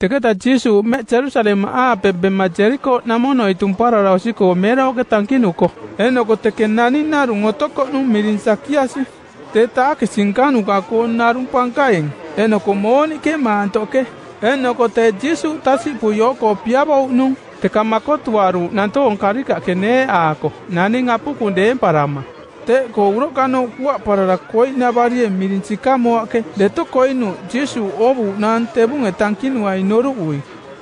teketa jisu me jerusalemu aapebe majeriko namono itumpwarara osiko omera oketankinoko enoko tekenani narun'otoko numirinsakiyasi tetaakisinkanukako narumpankaen enoko mooni kemantoke enoko te jisu tasi puyoko piabou nun tekamakotuaru nantoonkarika kene aako nani ng'apuku ndeemparama te ko uroka kua parara koi na bari e moa jesu obu nan te bun tanki ai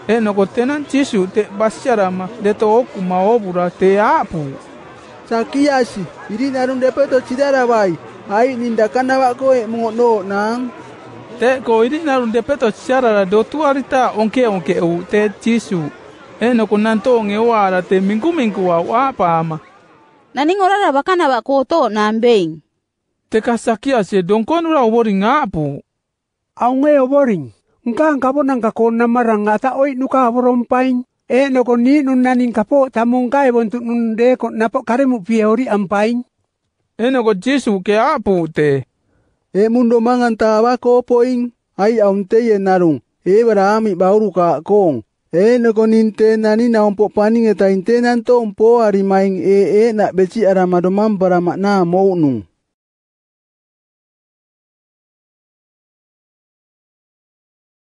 e tenan jesu te basiarama de to oku ma obura te apu saki iri narun bai ai ninda kana wa ko mo no nan te ko iri narun do tu onke onke u te jesu e no kunan to te mingu mingu wa wa na ning'orora bakana bakoto na mbeng tekasakia ase donkonura obori ng'apu aung'e oboring nka nkabona nkakona marang'ata oi nuka aboro mpaing e noko ni nunani nkapo tamunka ebontu nundeko napo karemu piehori ampaing e noko jesu ke apu te e mundo manganta abako opoing ai aunteye narung ebrahami bauruka kong e eh, no ko nin te nani na ompo paning e ta in te nan to ompo ari main e eh, e eh, beci ara madoman bara makna mo nung.